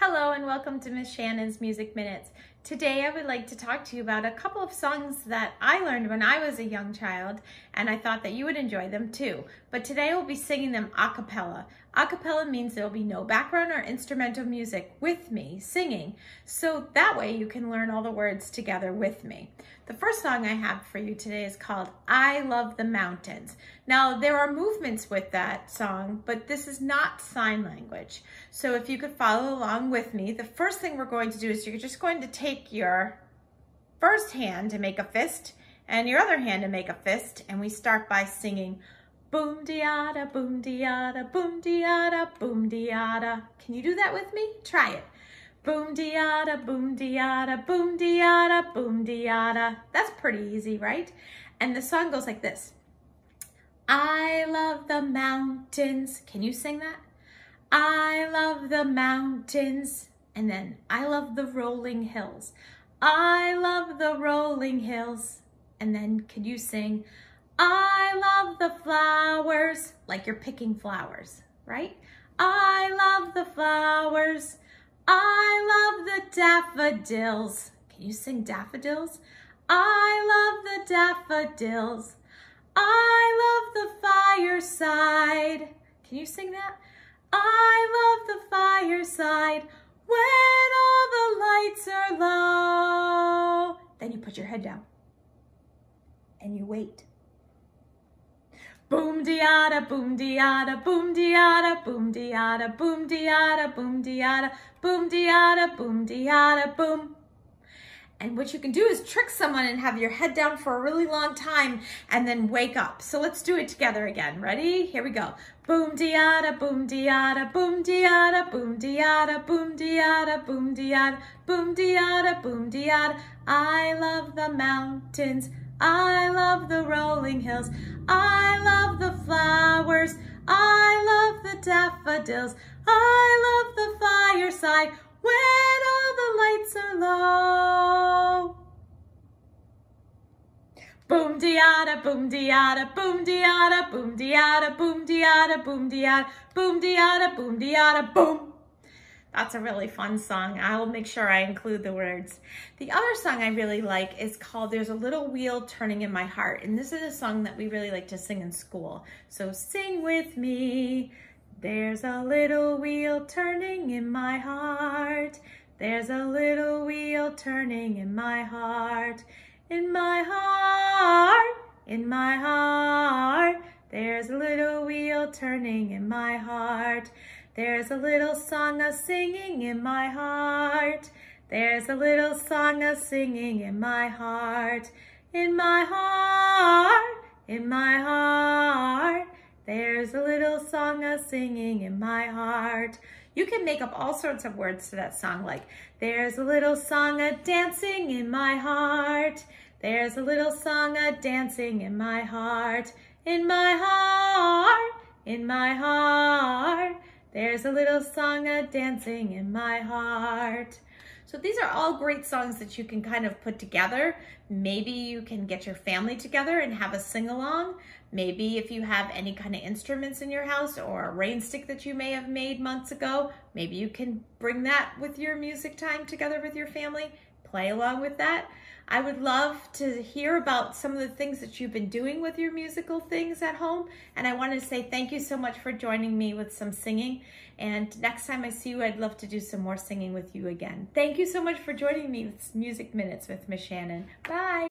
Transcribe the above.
Hello and welcome to Miss Shannon's Music Minutes. Today I would like to talk to you about a couple of songs that I learned when I was a young child and I thought that you would enjoy them too. But today we'll be singing them a cappella. A cappella means there will be no background or instrumental music with me singing. So that way you can learn all the words together with me. The first song I have for you today is called I Love the Mountains. Now there are movements with that song, but this is not sign language. So if you could follow along with me, the first thing we're going to do is you're just going to take take your first hand to make a fist and your other hand to make a fist. And we start by singing boom diada, ah boom diada, ah boom diada, ah boom diada. Can you do that with me? Try it. Boom diada, boom diada, boom diada, boom diada. That's pretty easy, right? And the song goes like this. I love the mountains. Can you sing that? I love the mountains. And then I love the rolling hills. I love the rolling hills. And then could you sing, I love the flowers, like you're picking flowers, right? I love the flowers. I love the daffodils. Can you sing daffodils? I love the daffodils. I love the fireside. Can you sing that? I love the fireside when all the lights are low. Then you put your head down and you wait. Boom diada, ah boom diada, ah boom diada, ah boom diada, boom diada, boom diada, boom diada, boom diada, boom. Diada, boom. And what you can do is trick someone and have your head down for a really long time and then wake up. So let's do it together again. Ready? Here we go. Boom diada, boom diada, boom diada, boom diada, boom diada, boom diada, boom diada, boom diada. I love the mountains. I love the rolling hills. I love the flowers. I love the daffodils. I love the fireside when all the lights are low. Boom diada, boom diada, boom diada, boom diada, boom diada, boom diada, boom diada, boom diada, boom. That's a really fun song. I'll make sure I include the words. The other song I really like is called There's a Little Wheel Turning in My Heart. And this is a song that we really like to sing in school. So sing with me. There's a little wheel turning in my heart. There's a little wheel turning in my heart. In my heart, in my heart, there's a little wheel turning in my heart. There's a little song of singing in my heart. There's a little song of singing in my heart. In my heart, in my heart, there's a little song of singing in my heart. You can make up all sorts of words to that song, like, there's a little song of dancing in my heart. There's a little song a dancing in my heart, in my heart, in my heart. There's a little song a dancing in my heart. So these are all great songs that you can kind of put together. Maybe you can get your family together and have a sing along. Maybe if you have any kind of instruments in your house or a rain stick that you may have made months ago, maybe you can bring that with your music time together with your family play along with that. I would love to hear about some of the things that you've been doing with your musical things at home. And I want to say thank you so much for joining me with some singing. And next time I see you, I'd love to do some more singing with you again. Thank you so much for joining me with Music Minutes with Miss Shannon. Bye.